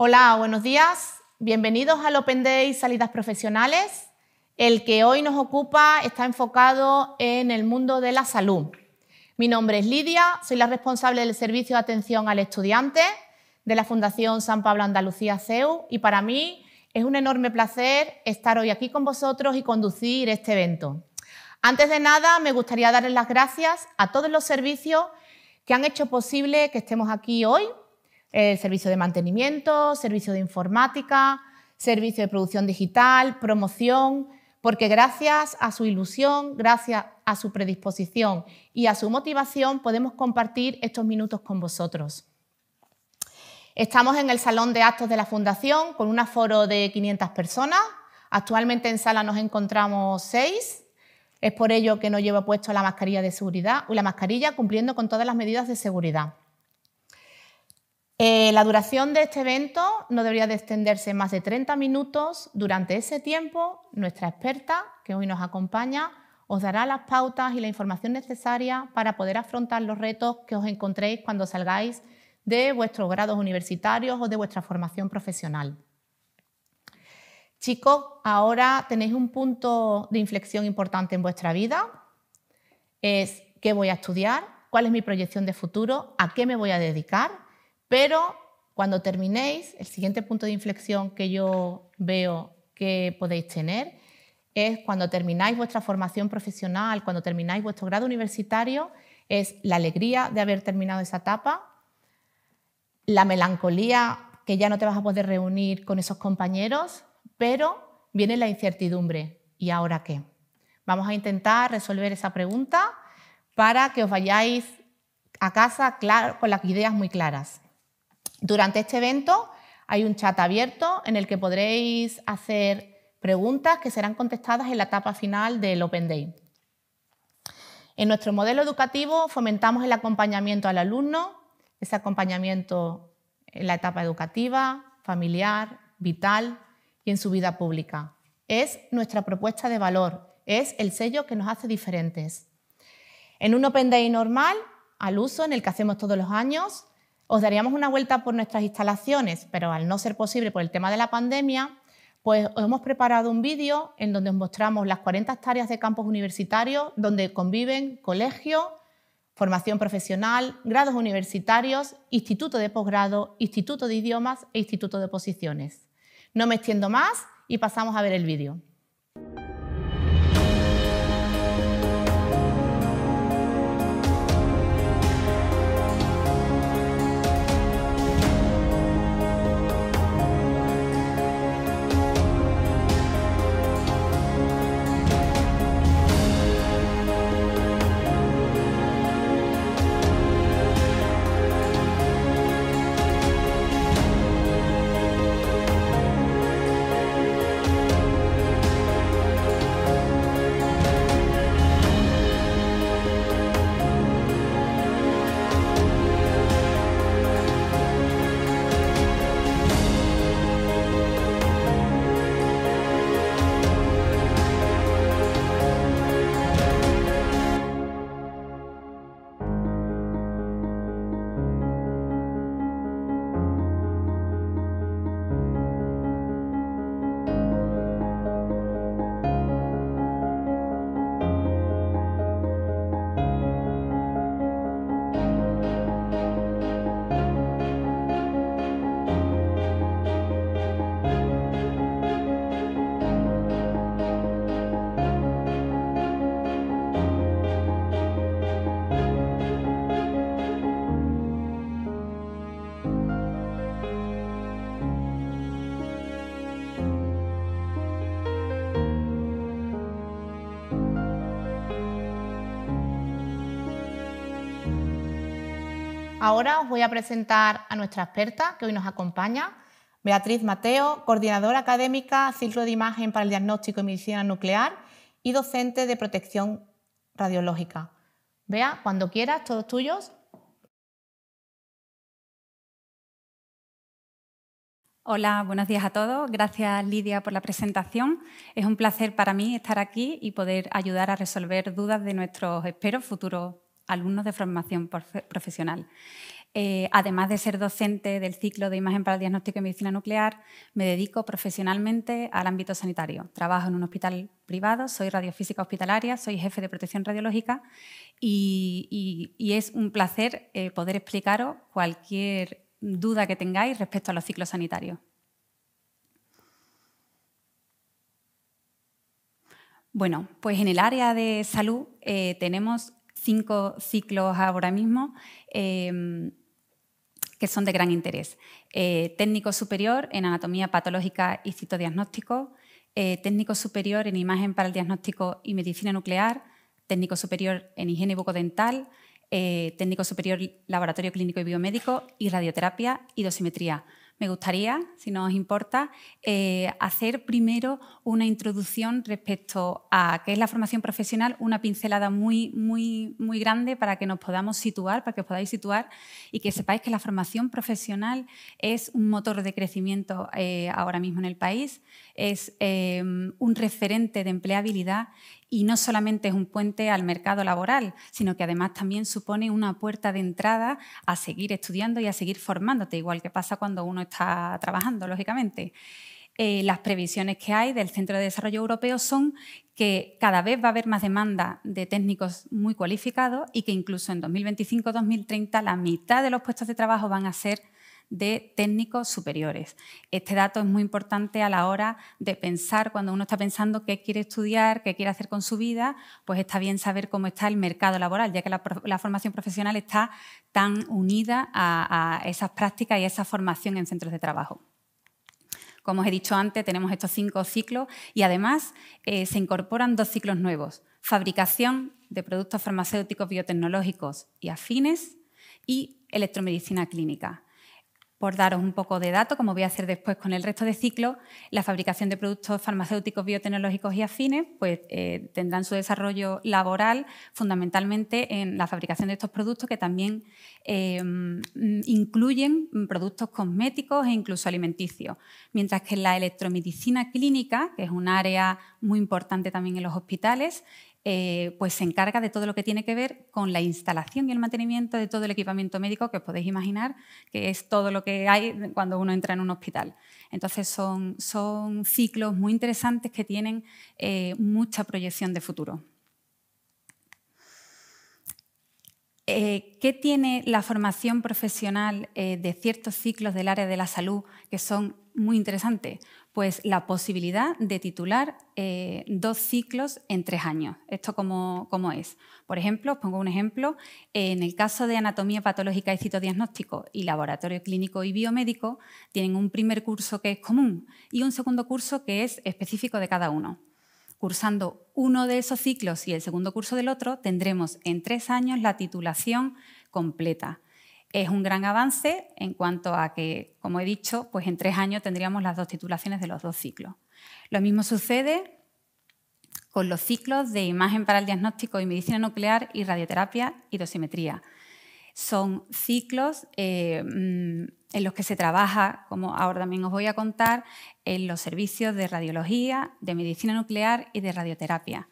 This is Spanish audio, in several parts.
Hola, buenos días. Bienvenidos al Open Day Salidas Profesionales. El que hoy nos ocupa está enfocado en el mundo de la salud. Mi nombre es Lidia, soy la responsable del Servicio de Atención al Estudiante de la Fundación San Pablo Andalucía CEU y para mí es un enorme placer estar hoy aquí con vosotros y conducir este evento. Antes de nada, me gustaría darles las gracias a todos los servicios que han hecho posible que estemos aquí hoy el eh, servicio de mantenimiento, servicio de informática, servicio de producción digital, promoción, porque gracias a su ilusión, gracias a su predisposición y a su motivación podemos compartir estos minutos con vosotros. Estamos en el Salón de Actos de la Fundación con un aforo de 500 personas. Actualmente en sala nos encontramos seis. Es por ello que no llevo puesto la mascarilla de seguridad o la mascarilla cumpliendo con todas las medidas de seguridad. Eh, la duración de este evento no debería de extenderse más de 30 minutos. Durante ese tiempo, nuestra experta, que hoy nos acompaña, os dará las pautas y la información necesaria para poder afrontar los retos que os encontréis cuando salgáis de vuestros grados universitarios o de vuestra formación profesional. Chicos, ahora tenéis un punto de inflexión importante en vuestra vida. Es qué voy a estudiar, cuál es mi proyección de futuro, a qué me voy a dedicar pero cuando terminéis, el siguiente punto de inflexión que yo veo que podéis tener es cuando termináis vuestra formación profesional, cuando termináis vuestro grado universitario, es la alegría de haber terminado esa etapa, la melancolía que ya no te vas a poder reunir con esos compañeros, pero viene la incertidumbre. ¿Y ahora qué? Vamos a intentar resolver esa pregunta para que os vayáis a casa claro, con las ideas muy claras. Durante este evento hay un chat abierto en el que podréis hacer preguntas que serán contestadas en la etapa final del Open Day. En nuestro modelo educativo fomentamos el acompañamiento al alumno, ese acompañamiento en la etapa educativa, familiar, vital y en su vida pública. Es nuestra propuesta de valor, es el sello que nos hace diferentes. En un Open Day normal, al uso, en el que hacemos todos los años, os daríamos una vuelta por nuestras instalaciones, pero al no ser posible por el tema de la pandemia, pues os hemos preparado un vídeo en donde os mostramos las 40 hectáreas de campos universitarios donde conviven colegio, formación profesional, grados universitarios, instituto de posgrado, instituto de idiomas e instituto de posiciones. No me extiendo más y pasamos a ver el vídeo. Ahora os voy a presentar a nuestra experta que hoy nos acompaña, Beatriz Mateo, coordinadora académica, ciclo de imagen para el diagnóstico y medicina nuclear y docente de protección radiológica. Vea, cuando quieras, todos tuyos. Hola, buenos días a todos. Gracias Lidia por la presentación. Es un placer para mí estar aquí y poder ayudar a resolver dudas de nuestros, espero, futuros alumnos de formación profesional. Eh, además de ser docente del ciclo de imagen para el diagnóstico y medicina nuclear, me dedico profesionalmente al ámbito sanitario. Trabajo en un hospital privado, soy radiofísica hospitalaria, soy jefe de protección radiológica y, es un placer eh, poder explicaros cualquier duda que tengáis respecto a los ciclos sanitarios. Bueno, pues en el área de salud eh, tenemos cinco ciclos ahora mismo eh, que son de gran interés. Eh, técnico superior en anatomía patológica y citodiagnóstico, eh, técnico superior en imagen para el diagnóstico y medicina nuclear, técnico superior en higiene bucodental, técnico superior laboratorio clínico y biomédico y radioterapia y dosimetría me gustaría, si no os importa, eh, hacer primero una introducción respecto a qué es la formación profesional, una pincelada muy, muy, muy grande para que nos podamos situar, para que os podáis situar y que sepáis que la formación profesional es un motor de crecimiento eh, ahora mismo en el país, es eh, un referente de empleabilidad y no solamente es un puente al mercado laboral, sino que además también supone una puerta de entrada a seguir estudiando y a seguir formándote, igual que pasa cuando uno está trabajando, lógicamente. Eh, las previsiones que hay del Centro de Desarrollo Europeo son que cada vez va a haber más demanda de técnicos muy cualificados y que incluso en 2025-2030 la mitad de los puestos de trabajo van a ser de técnicos superiores. Este dato es muy importante a la hora de pensar, cuando uno está pensando qué quiere estudiar, qué quiere hacer con su vida, pues está bien saber cómo está el mercado laboral, ya que la, formación profesional está tan unida a, esas prácticas y a esa formación en centros de trabajo. Como os he dicho antes, tenemos estos cinco ciclos y además eh, se incorporan dos ciclos nuevos, fabricación de productos farmacéuticos biotecnológicos y afines y electromedicina clínica. Por daros un poco de dato, como voy a hacer después con el resto de ciclos, la fabricación de productos farmacéuticos, biotecnológicos y afines pues, eh, tendrán su desarrollo laboral fundamentalmente en la fabricación de estos productos que también eh, incluyen productos cosméticos e incluso alimenticios. Mientras que en la electromedicina clínica, que es un área muy importante también en los hospitales, eh, pues se encarga de todo lo que tiene que ver con la instalación y el mantenimiento de todo el equipamiento médico que os podéis imaginar, que es todo lo que hay cuando uno entra en un hospital. Entonces son, son ciclos muy interesantes que tienen eh, mucha proyección de futuro. Eh, ¿Qué tiene la formación profesional de ciertos ciclos del área de la salud que son muy interesantes? pues la posibilidad de titular eh, dos ciclos en tres años. ¿Esto como cómo es? Por ejemplo, os pongo un ejemplo, en el caso de anatomía patológica y citodiagnóstico y laboratorio clínico y biomédico, tienen un primer curso que es común y un segundo curso que es específico de cada uno. Cursando uno de esos ciclos y el segundo curso del otro, tendremos en tres años la titulación completa. Es un gran avance en cuanto a que, como he dicho, pues en tres años tendríamos las dos titulaciones de los dos ciclos. Lo mismo sucede con los ciclos de imagen para el diagnóstico y medicina nuclear y radioterapia y dosimetría. Son ciclos eh, mm, en los que se trabaja, como ahora también os voy a contar, en los servicios de radiología, de medicina nuclear y de radioterapia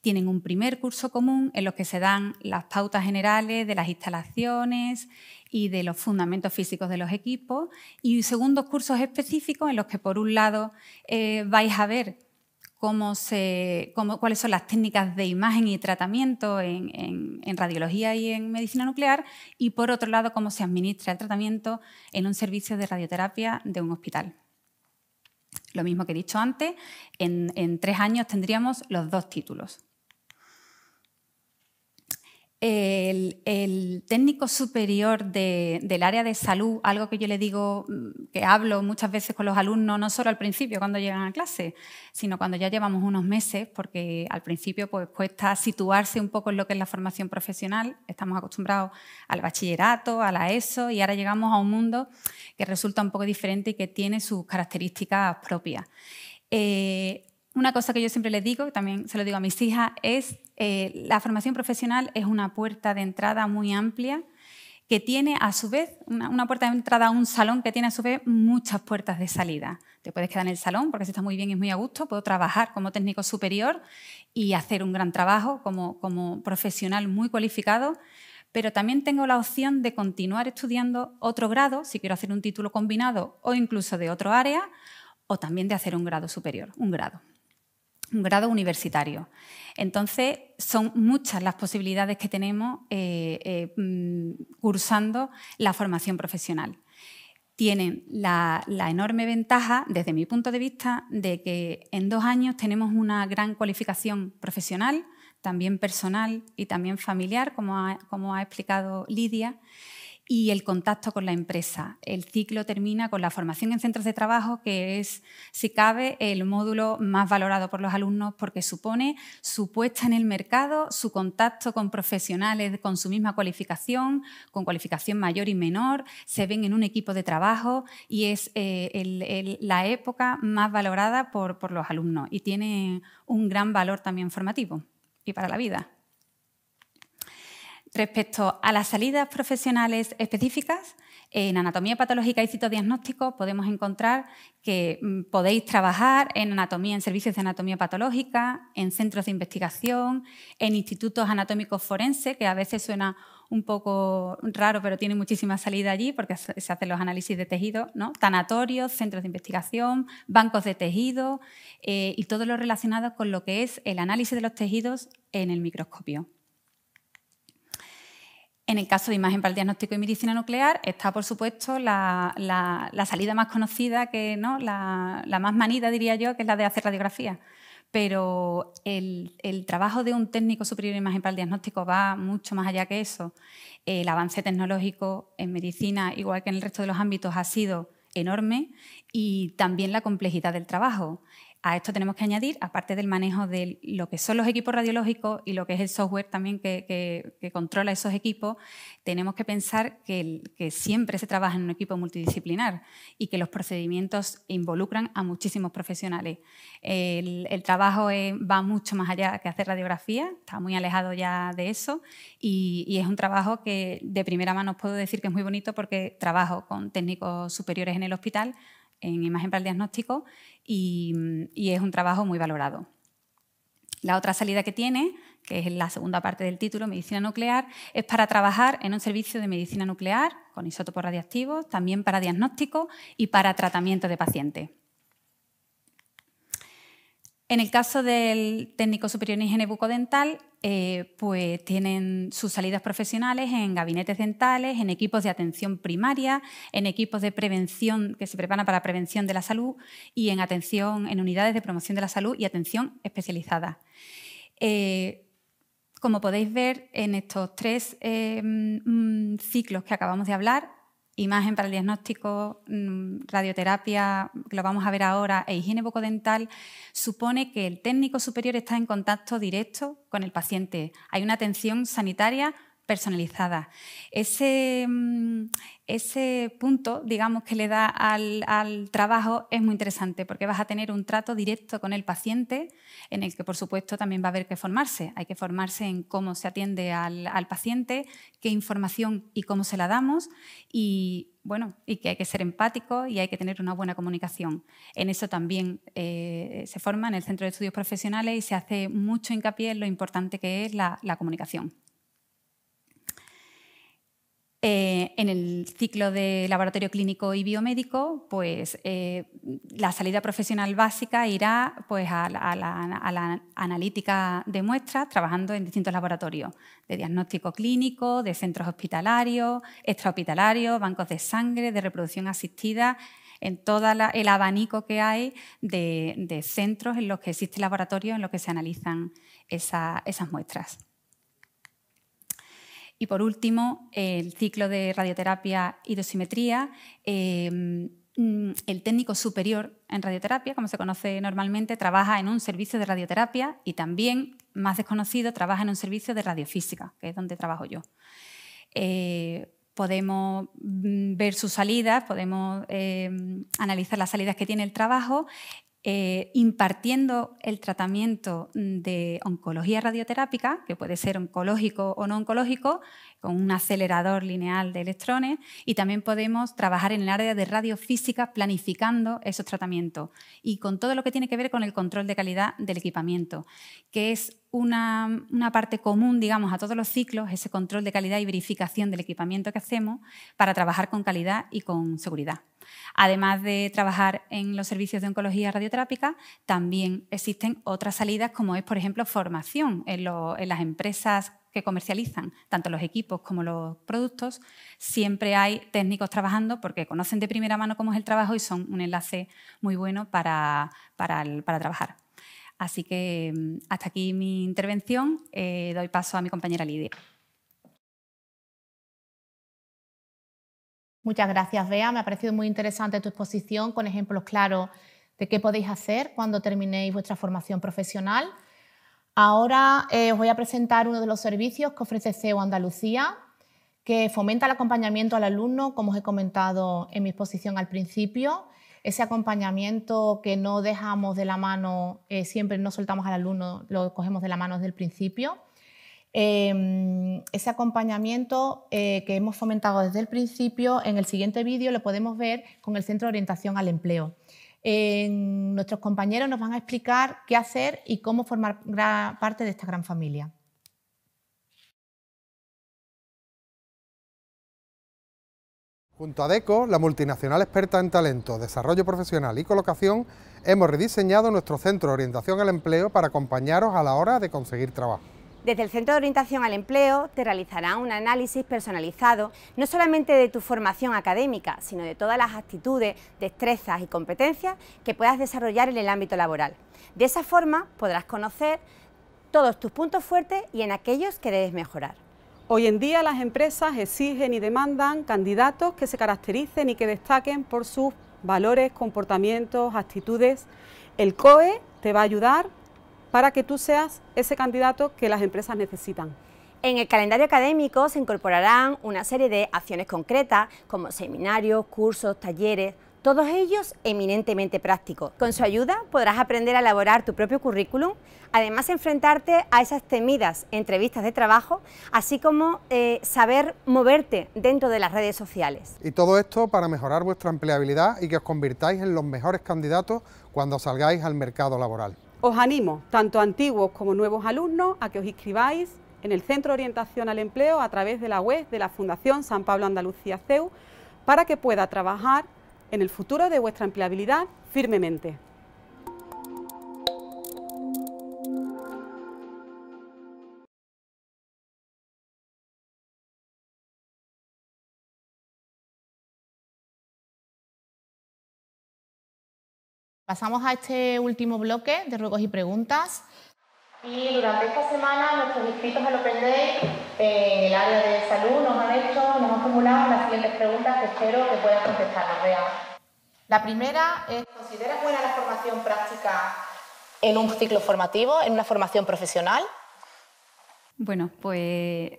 tienen un primer curso común en los que se dan las pautas generales de las instalaciones y de los fundamentos físicos de los equipos y segundos cursos específicos en los que por un lado eh, vais a ver Cómo cuáles son las técnicas de imagen y tratamiento en, radiología y en medicina nuclear, y por otro lado, cómo se administra el tratamiento en un servicio de radioterapia de un hospital. Lo mismo que he dicho antes, en tres años tendríamos los dos títulos el, técnico superior del área de salud, algo que yo le digo, mm, que hablo muchas veces con los alumnos, no solo al principio cuando llegan a clase, sino cuando ya llevamos unos meses, porque al principio pues cuesta situarse un poco en lo que es la formación profesional. Estamos acostumbrados al bachillerato, a la ESO, y ahora llegamos a un mundo que resulta un poco diferente y que tiene sus características propias. Eh, una cosa que yo siempre les digo, también se lo digo a mis hijas, es eh, la formación profesional es una puerta de entrada muy amplia que tiene a su vez una, puerta de entrada a un salón que tiene a su vez muchas puertas de salida. Te puedes quedar en el salón porque si está muy bien y es muy a gusto, puedo trabajar como técnico superior y hacer un gran trabajo como profesional muy cualificado, pero también tengo la opción de continuar estudiando otro grado, si quiero hacer un título combinado o incluso de otro área, o también de hacer un grado superior, un grado un grado universitario. Entonces, son muchas las posibilidades que tenemos eh, eh, mm, cursando la formación profesional. Tienen la, enorme ventaja, desde mi punto de vista, de que en dos años tenemos una gran cualificación profesional, también personal y también familiar, como ha explicado Lidia y el contacto con la empresa. El ciclo termina con la formación en centros de trabajo, que es, si cabe, el módulo más valorado por los alumnos porque supone su puesta en el mercado, su contacto con profesionales con su misma cualificación, con cualificación mayor y menor, se ven en un equipo de trabajo y es eh, la época más valorada por los alumnos y tiene un gran valor también formativo y para la vida. Respecto a las salidas profesionales específicas, en anatomía patológica y citodiagnóstico podemos encontrar que mm, podéis trabajar en anatomía, en servicios de anatomía patológica, en centros de investigación, en institutos anatómicos forenses, que a veces suena un poco raro, pero tiene muchísima salida allí porque se hacen los análisis de tejidos, ¿no? Tanatorios, centros de investigación, bancos de tejido eh, y todo lo relacionado con lo que es el análisis de los tejidos en el microscopio. En el caso de imagen para el diagnóstico y medicina nuclear está, por supuesto, la, salida más conocida, que, ¿no? La, más manida, diría yo, que es la de hacer radiografía. Pero el, el, trabajo de un técnico superior en imagen para el diagnóstico va mucho más allá que eso. El avance tecnológico en medicina, igual que en el resto de los ámbitos, ha sido enorme y también la complejidad del trabajo. A esto tenemos que añadir, aparte del manejo de lo que son los equipos radiológicos y lo que es el software también que, controla esos equipos, tenemos que pensar que, siempre se trabaja en un equipo multidisciplinar y que los procedimientos involucran a muchísimos profesionales. El, trabajo eh, va mucho más allá que hacer radiografía, está muy alejado ya de eso y, y es un trabajo que de primera mano os puedo decir que es muy bonito porque trabajo con técnicos superiores en el hospital en imagen para el diagnóstico y, es un trabajo muy valorado. La otra salida que tiene, que es la segunda parte del título, medicina nuclear, es para trabajar en un servicio de medicina nuclear con isótopos radiactivos, también para diagnóstico y para tratamiento de pacientes. En el caso del técnico superior en higiene bucodental, eh, pues tienen sus salidas profesionales en gabinetes dentales, en equipos de atención primaria, en equipos de prevención que se preparan para prevención de la salud y en atención en unidades de promoción de la salud y atención especializada. Eh, como podéis ver en estos tres eh, mm, ciclos que acabamos de hablar, imagen para el diagnóstico, mm, radioterapia, que lo vamos a ver ahora, e higiene bucodental, supone que el técnico superior está en contacto directo con el paciente. Hay una atención sanitaria personalizada. Ese, mm, ese punto, digamos, que le da al, trabajo es muy interesante porque vas a tener un trato directo con el paciente en el que, por supuesto, también va a haber que formarse. Hay que formarse en cómo se atiende al, paciente, qué información y cómo se la damos y, bueno, y que hay que ser empático y hay que tener una buena comunicación. En eso también eh, se forma en el Centro de Estudios Profesionales y se hace mucho hincapié en lo importante que es la comunicación. Eh, en el ciclo de laboratorio clínico y biomédico, pues eh, la salida profesional básica irá pues, a, la, analítica de muestras, trabajando en distintos laboratorios de diagnóstico clínico, de centros hospitalarios, extrahospitalarios, bancos de sangre, de reproducción asistida, en todo el abanico que hay de, centros en los que existe laboratorio en los que se analizan esas muestras. Y por último, el ciclo de radioterapia y dosimetría. Eh, mm, el técnico superior en radioterapia, como se conoce normalmente, trabaja en un servicio de radioterapia y también, más desconocido, trabaja en un servicio de radiofísica, que es donde trabajo yo. Eh, podemos mm, ver sus salidas, podemos eh, analizar las salidas que tiene el trabajo eh, impartiendo el tratamiento de oncología radioterápica, que puede ser oncológico o no oncológico, con un acelerador lineal de electrones, y también podemos trabajar en el área de radiofísica planificando esos tratamientos y con todo lo que tiene que ver con el control de calidad del equipamiento, que es una, una, parte común, digamos, a todos los ciclos, ese control de calidad y verificación del equipamiento que hacemos para trabajar con calidad y con seguridad. Además de trabajar en los servicios de oncología radioterápica, también existen otras salidas como es, por ejemplo, formación en, las empresas que comercializan tanto los equipos como los productos, siempre hay técnicos trabajando porque conocen de primera mano cómo es el trabajo y son un enlace muy bueno para, trabajar. Así que mm, hasta aquí mi intervención. Eh, doy paso a mi compañera Lidia. Muchas gracias, Bea. Me ha parecido muy interesante tu exposición con ejemplos claros de qué podéis hacer cuando terminéis vuestra formación profesional. Ahora eh, os voy a presentar uno de los servicios que ofrece CEO Andalucía, que fomenta el acompañamiento al alumno, como os he comentado en mi exposición al principio. Ese acompañamiento que no dejamos de la mano, eh, siempre no soltamos al alumno, lo cogemos de la mano desde el principio. Em, ese acompañamiento eh, que hemos fomentado desde el principio, en el siguiente vídeo lo podemos ver con el Centro de Orientación al Empleo. nuestros compañeros nos van a explicar qué hacer y cómo formar parte de esta gran familia. Junto a DECO, la multinacional experta en talento, desarrollo profesional y colocación, hemos rediseñado nuestro centro de orientación al empleo para acompañaros a la hora de conseguir trabajo. Desde el Centro de Orientación al Empleo te realizará un análisis personalizado no solamente de tu formación académica, sino de todas las actitudes, destrezas y competencias que puedas desarrollar en el ámbito laboral. De esa forma podrás conocer todos tus puntos fuertes y en aquellos que debes mejorar. Hoy en día las empresas exigen y demandan candidatos que se caractericen y que destaquen por sus valores, comportamientos, actitudes. El COE te va a ayudar para que tú seas ese candidato que las empresas necesitan. En el calendario académico se incorporarán una serie de acciones concretas como seminarios, cursos, talleres, todos ellos eminentemente prácticos. Con su ayuda podrás aprender a elaborar tu propio currículum, además enfrentarte a esas temidas entrevistas de trabajo, así como eh, saber moverte dentro de las redes sociales. Y todo esto para mejorar vuestra empleabilidad y que os convirtáis en los mejores candidatos cuando salgáis al mercado laboral. Os animo, tanto antiguos como nuevos alumnos, a que os inscribáis en el Centro de Orientación al Empleo a través de la web de la Fundación San Pablo Andalucía CEU para que pueda trabajar en el futuro de vuestra empleabilidad firmemente. Pasamos a este último bloque de ruegos y preguntas. Y durante esta semana nuestros inscritos al Open eh, en el área de salud nos han hecho, nos han formulado las siguientes preguntas que espero que puedan contestar, Bea. La primera es, ¿consideras buena la formación práctica en un ciclo formativo, en una formación profesional? Bueno, pues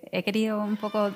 he querido un poco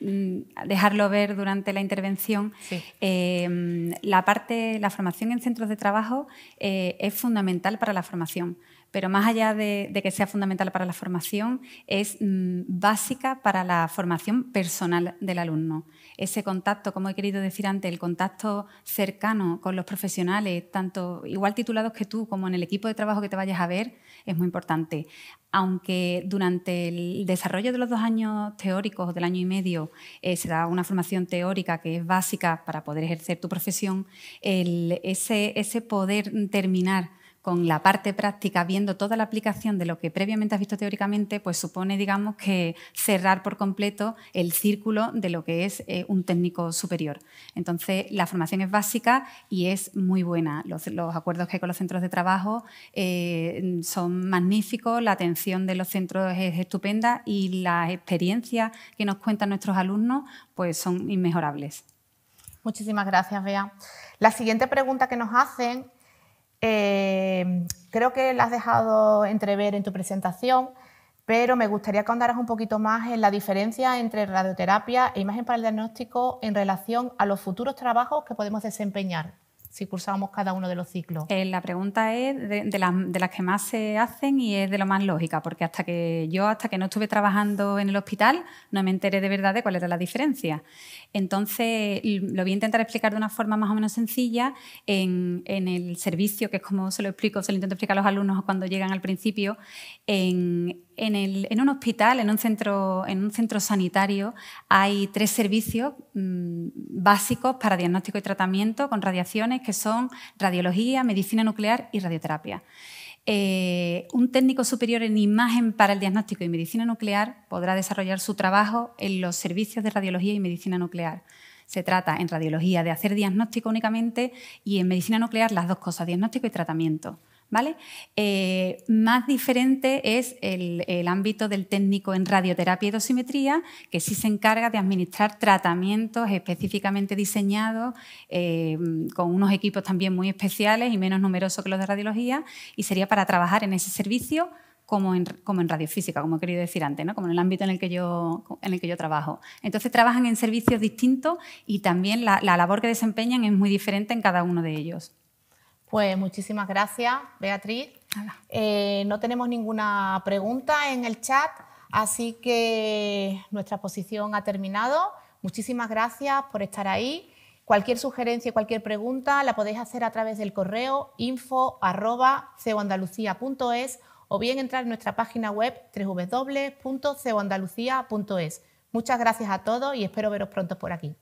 Mm, dejarlo ver durante la intervención, eh, la parte, la formación en centros de trabajo eh, es fundamental para la formación. Pero más allá de, que sea fundamental para la formación, es mm, básica para la formación personal del alumno ese contacto, como he querido decir antes, el contacto cercano con los profesionales, tanto igual titulados que tú como en el equipo de trabajo que te vayas a ver, es muy importante. Aunque durante el desarrollo de los dos años teóricos o del año y medio eh, se da una formación teórica que es básica para poder ejercer tu profesión, ese poder terminar con la parte práctica, viendo toda la aplicación de lo que previamente has visto teóricamente, pues supone, digamos, que cerrar por completo el círculo de lo que es eh, un técnico superior. Entonces, la formación es básica y es muy buena. Los, acuerdos que hay con los centros de trabajo eh, son magníficos, la atención de los centros es estupenda y las experiencias que nos cuentan nuestros alumnos pues son inmejorables. Muchísimas gracias, Bea. La siguiente pregunta que nos hacen eh, Creo que la has dejado entrever en tu presentación, pero me gustaría que andaras un poquito más en la diferencia entre radioterapia e imagen para el diagnóstico en relación a los futuros trabajos que podemos desempeñar si cursábamos cada uno de los ciclos? Eh, la pregunta es de, las que más se hacen y es de lo más lógica, porque hasta que yo, hasta que no estuve trabajando en el hospital, no me enteré de verdad de cuál era la diferencia. Entonces, lo voy a intentar explicar de una forma más o menos sencilla en, el servicio, que es como se lo explico, se lo intento explicar a los alumnos cuando llegan al principio. En, en, un hospital, en un, centro, sanitario, hay tres servicios mm, básicos para diagnóstico y tratamiento con radiaciones, que son radiología, medicina nuclear y radioterapia. Eh, un técnico superior en imagen para el diagnóstico y medicina nuclear podrá desarrollar su trabajo en los servicios de radiología y medicina nuclear. Se trata en radiología de hacer diagnóstico únicamente y en medicina nuclear las dos cosas, diagnóstico y tratamiento. ¿Vale? Eh, más diferente es el, ámbito del técnico en radioterapia y dosimetría, que sí se encarga de administrar tratamientos específicamente diseñados eh, con unos equipos también muy especiales y menos numerosos que los de radiología, y sería para trabajar en ese servicio como en, radiofísica, como he querido decir antes, como en el ámbito en el, que yo, trabajo. Entonces trabajan en servicios distintos y también la labor que desempeñan es muy diferente en cada uno de ellos. Pues muchísimas gracias, Beatriz. Eh, no tenemos ninguna pregunta en el chat, así que nuestra posición ha terminado. Muchísimas gracias por estar ahí. Cualquier sugerencia, cualquier pregunta la podéis hacer a través del correo info.ceoandalucía.es o bien entrar en nuestra página web www.ceoandalucía.es. Muchas gracias a todos y espero veros pronto por aquí.